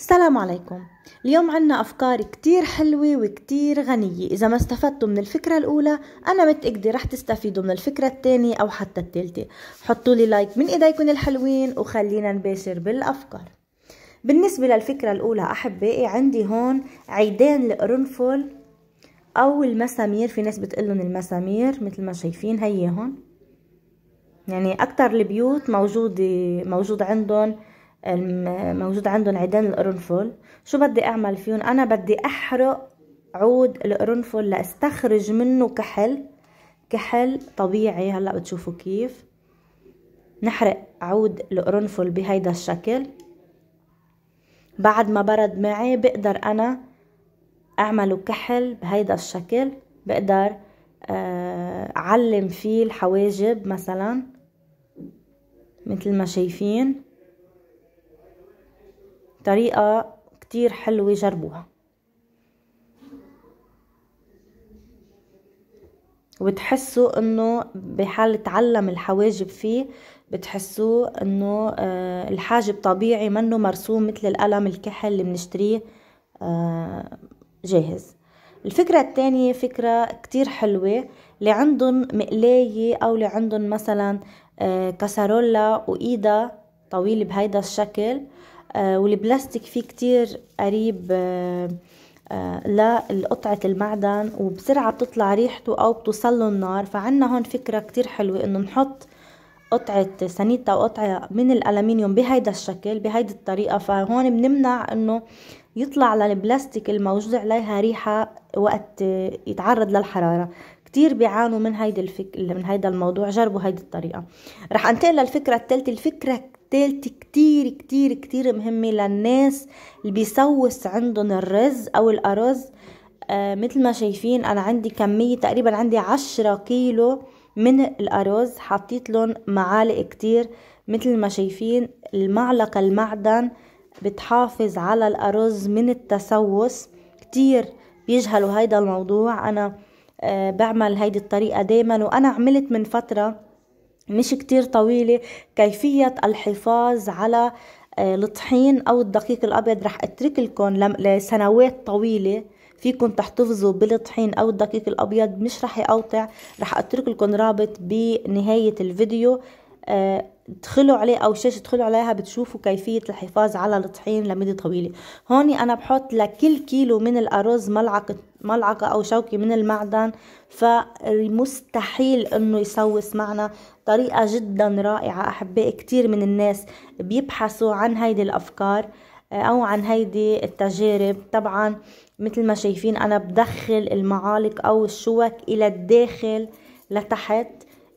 السلام عليكم اليوم عنا أفكار كتير حلوة وكتير غنية إذا ما استفدتوا من الفكرة الأولى أنا متأكدة رح تستفيدوا من الفكرة الثانية أو حتى الثالثة حطوا لي لايك من إيديكم الحلوين وخلينا نباشر بالأفكار بالنسبة للفكرة الأولى أحبائي عندي هون عيدان القرنفل أو المسامير في ناس بتقلن المسامير مثل ما شايفين هون يعني أكتر البيوت موجودة موجود عندهم موجود عندهم عيدان القرنفل شو بدي اعمل فيهم انا بدي احرق عود القرنفل لاستخرج منه كحل كحل طبيعي هلا بتشوفوا كيف نحرق عود القرنفل بهيدا الشكل بعد ما برد معي بقدر انا اعمله كحل بهيدا الشكل بقدر آه، اعلم فيه الحواجب مثلا مثل ما شايفين طريقة كتير حلوة جربوها وبتحسوا انه بحال تعلم الحواجب فيه بتحسوا انه آه، الحاجب طبيعي منه مرسوم مثل القلم الكحل اللي بنشتريه آه، جاهز الفكرة الثانية فكرة كتير حلوة اللي عندهم مقلاية أو اللي عندهم مثلا آه، كسرولة وإيدها طويلة بهيدا الشكل آه، والبلاستيك فيه كتير قريب آه، آه، لقطعة المعدن وبسرعة بتطلع ريحته أو بتوصله النار فعنا هون فكرة كتير حلوة إنه نحط قطعة سنيتا وقطعة من الألمنيوم بهيدا الشكل بهيدي الطريقة فهون بنمنع إنه يطلع للبلاستيك الموجود عليها ريحة وقت يتعرض للحرارة كتير بيعانوا من هيدا الفك... من هيدا الموضوع جربوا هيدي الطريقة رح انتقل للفكرة الثالثة الفكرة التالت كتير كتير كتير مهمة للناس اللي بيسوس عندهم الرز او الارز آه مثل ما شايفين انا عندي كمية تقريبا عندي عشرة كيلو من الارز حطيت لهم معالق كتير مثل ما شايفين المعلقة المعدن بتحافظ على الارز من التسوس كتير بيجهلوا هيدا الموضوع انا آه بعمل هيدي الطريقة دايما وانا عملت من فترة مش كتير طويلة كيفية الحفاظ على آه، الطحين او الدقيق الابيض رح اترك لكم لسنوات طويله فيكم تحتفظوا بالطحين او الدقيق الابيض مش رح يقوطع رح اترك لكم رابط بنهايه الفيديو آه، تدخلوا عليه او شاشه تدخلوا عليها بتشوفوا كيفيه الحفاظ على الطحين لمده طويله هون انا بحط لكل كيلو من الارز ملعقه ملعقه او شوكه من المعدن فمستحيل انه يسوس معنا طريقه جدا رائعه احبائي كثير من الناس بيبحثوا عن هيدي الافكار آه، او عن هيدي التجارب طبعا مثل ما شايفين انا بدخل المعالق او الشوك الى الداخل لتحت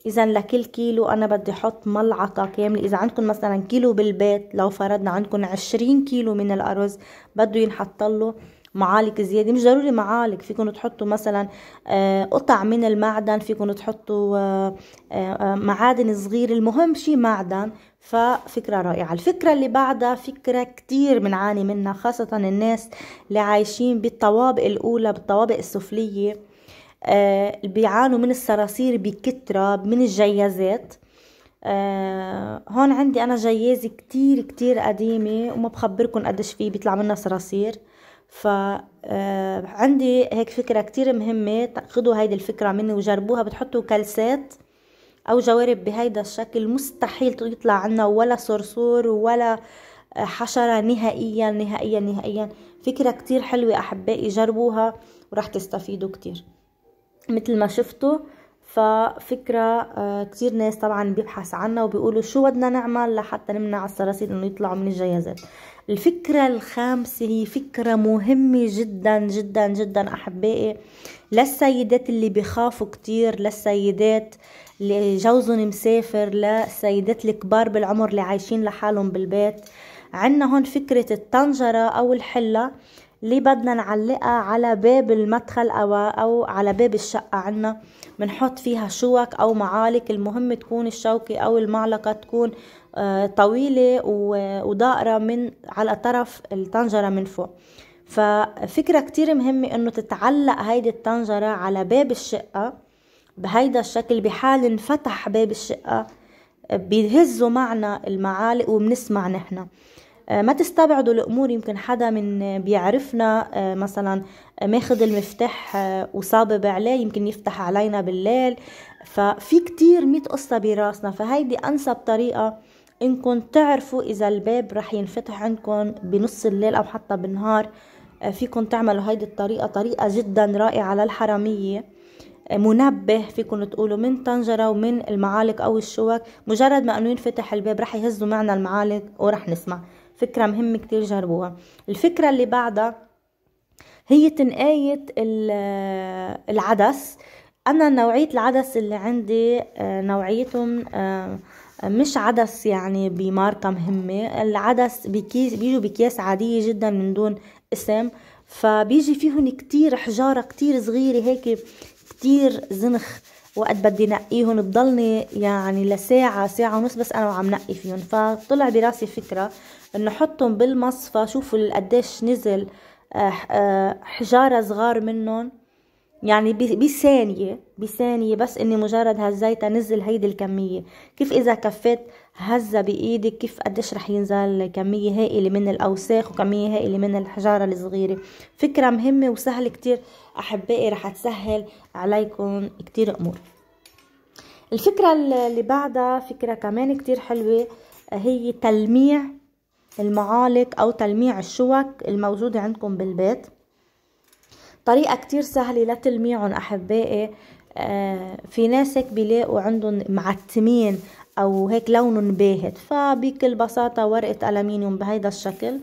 اذا لكل كيلو انا بدي احط ملعقه كامله اذا عندكم مثلا كيلو بالبيت لو فرضنا عندكم عشرين كيلو من الارز بده ينحط له معالق زياده مش ضروري معالق فيكم تحطوا مثلا آه، قطع من المعدن فيكم تحطوا آه، آه، معادن صغيره المهم شي معدن ففكره رائعه الفكره اللي بعدها فكره كتير بنعاني منها خاصه الناس اللي عايشين بالطوابق الاولى بالطوابق السفليه آه بيعانوا من الصراصير بكترة من الجيازات آه هون عندي انا جيازة كتير كتير قديمة وما بخبركم قديش فيه بيطلع منها صراصير فعندي آه، هيك فكرة كتير مهمة خدوا هيدي الفكرة مني وجربوها بتحطوا كلسات او جوارب بهيدا الشكل مستحيل يطلع عنا ولا صرصور ولا حشرة نهائيا نهائيا نهائيا فكرة كتير حلوة احبائي جربوها ورح تستفيدوا كتير مثل ما شفتوا ففكرة آه، كتير ناس طبعا بيبحث عنها وبيقولوا شو بدنا نعمل لحتى نمنع الصراصير انه يطلعوا من الجيازات الفكرة الخامسة هي فكرة مهمة جدا جدا جدا احبائي للسيدات اللي بيخافوا كتير للسيدات اللي جوزهم مسافر للسيدات الكبار بالعمر اللي عايشين لحالهم بالبيت عنا هون فكرة الطنجرة او الحلة اللي بدنا نعلقها على باب المدخل أو, أو على باب الشقة عنا بنحط فيها شوك أو معالق المهم تكون الشوكة أو المعلقة تكون آه، طويلة وضائرة من على طرف الطنجرة من فوق ففكرة كتير مهمة انه تتعلق هيدي الطنجرة على باب الشقة بهيدا الشكل بحال انفتح باب الشقة بيهزوا معنا المعالق وبنسمع نحنا آه، ما تستبعدوا الامور يمكن حدا من بيعرفنا آه، مثلا ماخذ المفتاح آه، وصابب عليه يمكن يفتح علينا بالليل ففي كتير مئة قصة براسنا فهيدي انسب طريقة انكم تعرفوا اذا الباب رح ينفتح عندكم بنص الليل او حتى بالنهار فيكم تعملوا هيدي الطريقة طريقة جدا رائعة للحرامية منبه فيكم تقولوا من طنجرة ومن المعالق أو الشوك مجرد ما أنه ينفتح الباب رح يهزوا معنا المعالق ورح نسمع فكرة مهمة كتير جربوها الفكرة اللي بعدها هي تنقاية العدس أنا نوعية العدس اللي عندي آه، نوعيتهم آه، مش عدس يعني بماركة مهمة العدس بيكيس بيجوا بكياس عادية جدا من دون اسم فبيجي فيهم كتير حجارة كتير صغيرة هيك كتير زنخ وقت بدي نقيهم بضلني يعني لساعة ساعة ونص بس أنا وعم نقي فيهم فطلع براسي فكرة إنه حطهم بالمصفى شوفوا قديش نزل آه، آه، حجارة صغار منهم يعني بثانية بثانية بس اني مجرد هزيتها نزل هيدي الكمية كيف اذا كفيت هزة بايدك كيف قديش رح ينزل كمية هائلة من الاوساخ وكمية هائلة من الحجارة الصغيرة فكرة مهمة وسهلة كتير احبائي رح تسهل عليكم كتير امور الفكرة اللي بعدها فكرة كمان كتير حلوة هي تلميع المعالق او تلميع الشوك الموجودة عندكم بالبيت طريقة كتير سهلة لتلميعهم أحبائي آه، في ناس هيك بيلاقوا عندهم معتمين أو هيك لونهم باهت فبكل بساطة ورقة ألمنيوم بهيدا الشكل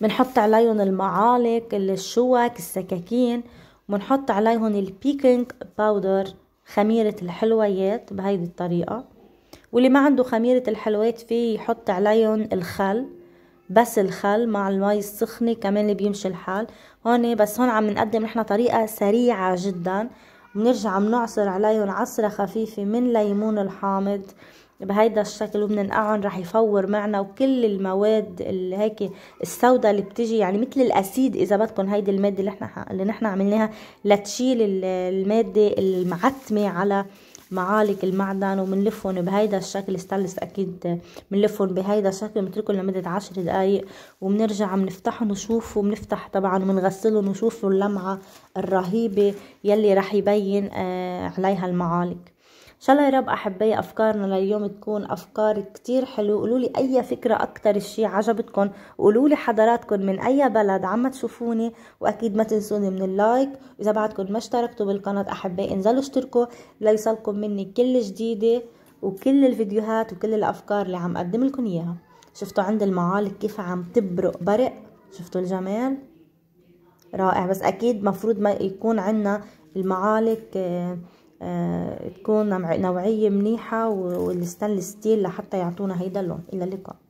بنحط عليهم المعالق الشوك السكاكين بنحط عليهم البيكنج باودر خميرة الحلويات بهيدي الطريقة واللي ما عنده خميرة الحلويات فيه يحط عليهم الخل بس الخل مع المي السخنة كمان اللي بيمشي الحال هون بس هون عم نقدم نحن طريقة سريعة جدا بنرجع بنعصر عليهم عصرة خفيفة من ليمون الحامض بهيدا الشكل وبننقعهم رح يفور معنا وكل المواد اللي هيك السوداء اللي بتجي يعني مثل الاسيد اذا بدكم هيدي الماده اللي احنا اللي نحن عملناها لتشيل الماده المعتمه على معالق المعدن وبنلفهم بهيدا الشكل الستانلس اكيد بنلفهم بهيدا الشكل بنتركهم لمدة عشر دقايق وبنرجع بنفتحهم وشوفوا وبنفتح طبعا وبنغسلهم وشوفوا اللمعة الرهيبة يلي رح يبين آه، عليها المعالق ان شاء الله يا رب احبائي افكارنا لليوم تكون افكار كتير حلو قولوا لي اي فكره اكتر شيء عجبتكم قولوا لي حضراتكم من اي بلد عم تشوفوني واكيد ما تنسوني من اللايك اذا بعدكم ما اشتركتوا بالقناه احبائي انزلوا اشتركوا ليصلكم مني كل جديده وكل الفيديوهات وكل الافكار اللي عم اقدم لكم اياها شفتوا عند المعالق كيف عم تبرق برق شفتوا الجمال رائع بس اكيد مفروض ما يكون عندنا المعالق آه، تكون نوعية منيحة والستانلس ستيل لحتى يعطونا هيدا اللون إلى اللقاء